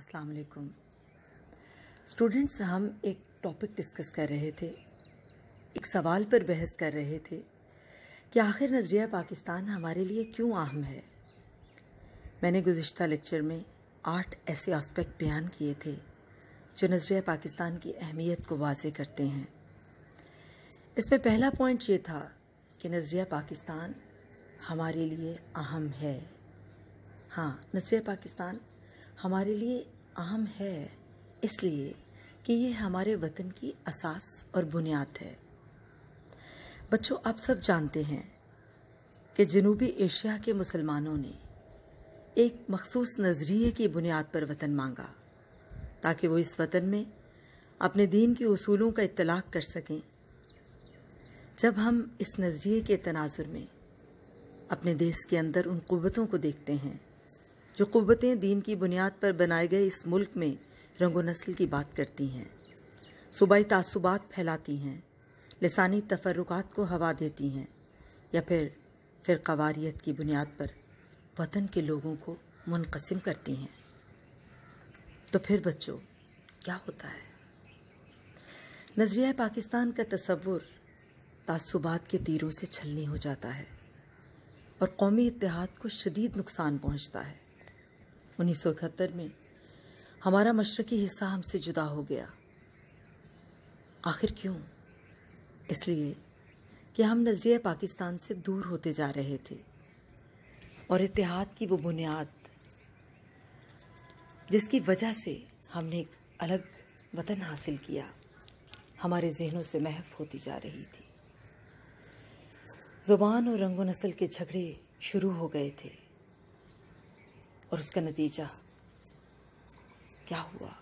अस्सलाम वालेकुम स्टूडेंट्स हम एक टॉपिक डिस्कस कर रहे थे एक सवाल पर बहस कर रहे थे कि आखिर नज़रिया पाकिस्तान हमारे लिए क्यों अहम है मैंने गुज्त लेक्चर में आठ ऐसे आस्पेक्ट बयान किए थे जो नज़रिया पाकिस्तान की अहमियत को वाजे करते हैं इसमें पहला पॉइंट ये था कि नज़रिया पाकिस्तान हमारे लिए अहम है हाँ नज़रिया पाकिस्तान हमारे लिए अहम है इसलिए कि ये हमारे वतन की असास और बुनियाद है बच्चों आप सब जानते हैं कि जनूबी एशिया के मुसलमानों ने एक मखसूस नज़रिए की बुनियाद पर वतन मांगा ताकि वो इस वतन में अपने दीन के असूलों का इतलाक़ कर सकें जब हम इस नज़रिए के तनाजुर में अपने देश के अंदर उन कुतों को देखते हैं जो कुतें दीन की बुनियाद पर बनाए गए इस मुल्क में रंगो नस्ल की बात करती हैं सूबाई तसुबात फैलाती हैं लसानी तफरक को हवा देती हैं या फिर फिर कवारीत की बुनियाद पर वतन के लोगों को मुनकसम करती हैं तो फिर बच्चों क्या होता है नज़रिया पाकिस्तान का तस्वुर तसुबात के तीरों से छलनी हो जाता है और कौमी इतिहाद को शदीद नुकसान पहुँचता है उन्नीस में हमारा मशरकी हिस्सा हमसे जुदा हो गया आखिर क्यों इसलिए कि हम नजरिए पाकिस्तान से दूर होते जा रहे थे और इतिहाद की वो बुनियाद जिसकी वजह से हमने एक अलग वतन हासिल किया हमारे जहनों से महफ होती जा रही थी ज़ुबान और रंगो नस्ल के झगड़े शुरू हो गए थे और उसका नतीजा क्या हुआ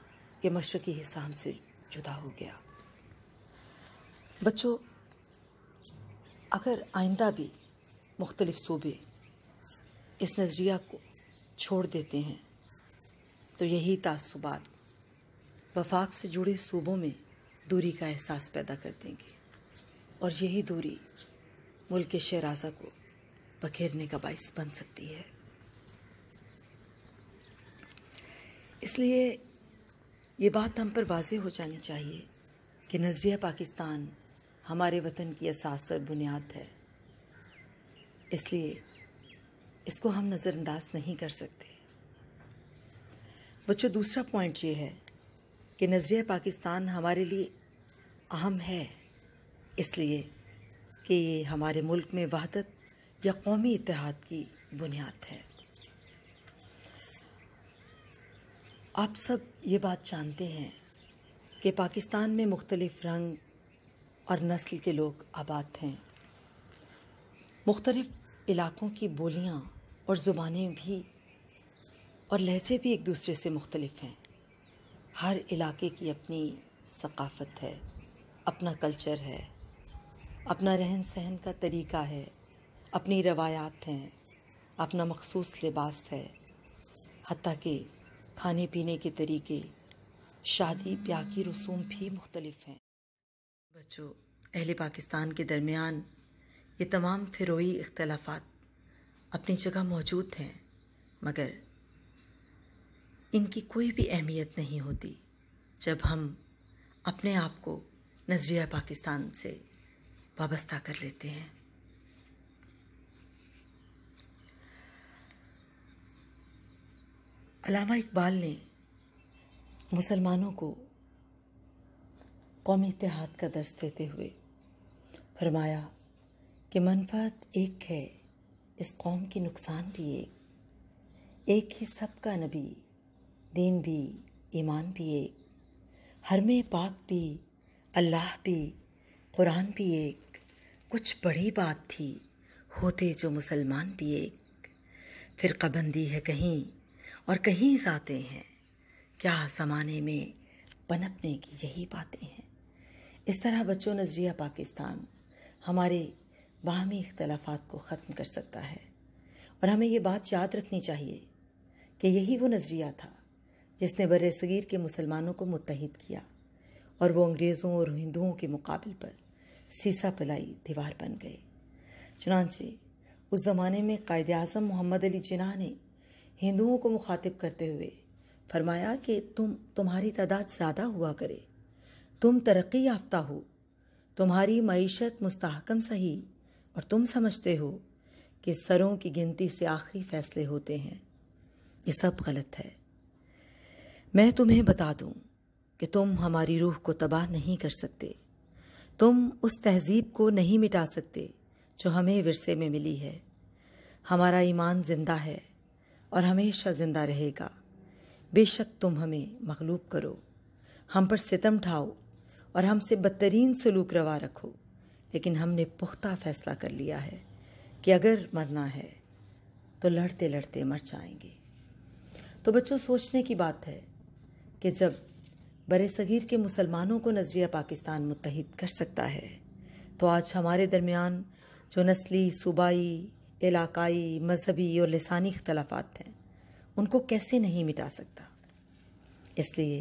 कि मशरक़ी हिस्सा हमसे जुदा हो गया बच्चों अगर आइंदा भी मुख्तलिफ़ सूबे इस नज़रिया को छोड़ देते हैं तो यही तसुबात वफाक से जुड़े सूबों में दूरी का एहसास पैदा कर देंगे और यही दूरी मुल्क शराजा को बखेरने का बायस बन सकती है इसलिए ये बात हम पर वाज हो जानी चाहिए कि नज़रिया पाकिस्तान हमारे वतन की असास और बुनियाद है इसलिए इसको हम नज़रअंदाज नहीं कर सकते बच्चों दूसरा पॉइंट ये है कि नज़रिया पाकिस्तान हमारे लिए अहम है इसलिए कि ये हमारे मुल्क में वहदत या कौमी इतिहाद की बुनियाद है आप सब ये बात जानते हैं कि पाकिस्तान में मुख्तलिफ़ रंग और नस्ल के लोग आबाद हैं मुख्तलिफ़ इलाक़ों की बोलियाँ और ज़ुबानें भी और लहजे भी एक दूसरे से मुख्तलिफ़ हैं हर इलाके की अपनी सकाफ़त है अपना कल्चर है अपना रहन सहन का तरीका है अपनी रवायात हैं अपना मखसूस लिबास है हती कि खाने पीने के तरीके शादी ब्याह की रसूम भी मुख्तलफ हैं बच्चों अहल पाकिस्तान के दरमियान ये तमाम फिरोई इख्तलाफात अपनी जगह मौजूद हैं मगर इनकी कोई भी अहमियत नहीं होती जब हम अपने आप को नज़रिया पाकिस्तान से वाबस्ता कर लेते हैं अलामा इकबाल ने मुसलमानों को कौमी इतिहाद का दर्श देते हुए फरमाया कि मनफत एक है इस कौम के नुकसान भी एक एक ही सब का नबी दीन भी ईमान भी एक हर में पाक भी अल्लाह भी कुरान भी एक कुछ बड़ी बात थी होते जो मुसलमान भी एक फिर कबंदी है कहीं और कहीं जाते हैं क्या ज़माने में पनपने की यही बातें हैं इस तरह बच्चों नज़रिया पाकिस्तान हमारे बाहमी इख्तलाफात को ख़त्म कर सकता है और हमें ये बात याद रखनी चाहिए कि यही वो नज़रिया था जिसने बर सग़ीर के मुसलमानों को मुतहद किया और वो अंग्रेज़ों और हिंदुओं के मुकाबल पर सीसा पिलाई दीवार बन गए चुनाचे उस ज़माने में कायद अजम मोहम्मद अली जिना ने हिंदुओं को मुखातिब करते हुए फरमाया कि तुम तुम्हारी तादाद ज़्यादा हुआ करे तुम तरक्की याफ्ता हो तुम्हारी मीशत मुस्तकम सही और तुम समझते हो कि सरों की गिनती से आखिरी फैसले होते हैं ये सब गलत है मैं तुम्हें बता दूं कि तुम हमारी रूह को तबाह नहीं कर सकते तुम उस तहजीब को नहीं मिटा सकते जो हमें विरसे में मिली है हमारा ईमान जिंदा है और हमेशा ज़िंदा रहेगा बेशक तुम हमें मखलूब करो हम पर सितम ठाओ और हमसे बदतरीन सलूक रवा रखो लेकिन हमने पुख्ता फैसला कर लिया है कि अगर मरना है तो लड़ते लड़ते मर जाएंगे तो बच्चों सोचने की बात है कि जब बर सगीर के मुसलमानों को नजरिया पाकिस्तान मुतहद कर सकता है तो आज हमारे दरमियान जो नस्ली सूबाई इलाकई मजहबी और लसानी अख्तलाफात हैं उनको कैसे नहीं मिटा सकता इसलिए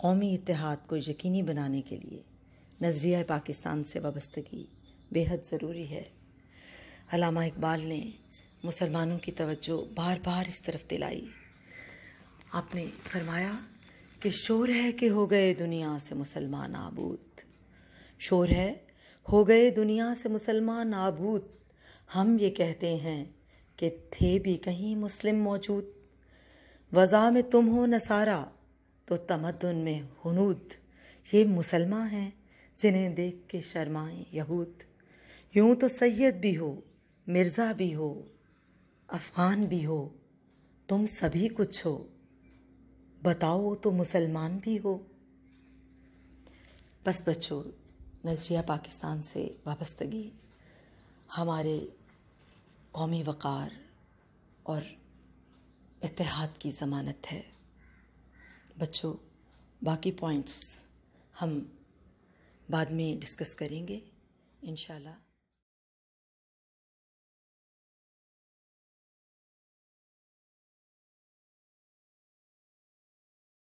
कौमी इतिहाद को यकीनी बनाने के लिए नज़रिया पाकिस्तान से वाबस्तगी बेहद ज़रूरी है अलामा इकबाल ने मुसलमानों की तवज्जो बार बार इस तरफ दिलाई आपने फरमाया कि शोर है कि हो गए दुनिया से मुसलमान आबूद शोर है हो गए दुनिया से मुसलमान आबूद हम ये कहते हैं कि थे भी कहीं मुस्लिम मौजूद वज़ा में तुम हो नसारा तो तमदन में हनूद ये मुसलमान हैं जिन्हें देख के शर्माएं यहूद यूं तो सैयद भी हो मिर्ज़ा भी हो अफ़गान भी हो तुम सभी कुछ हो बताओ तो मुसलमान भी हो बस बच्चों नजरिया पाकिस्तान से वाबस्तगी हमारे कौमी वक़ार और इतिहाद की ज़मानत है बच्चों बाकी पॉइंट्स हम बाद में डिस्कस करेंगे इन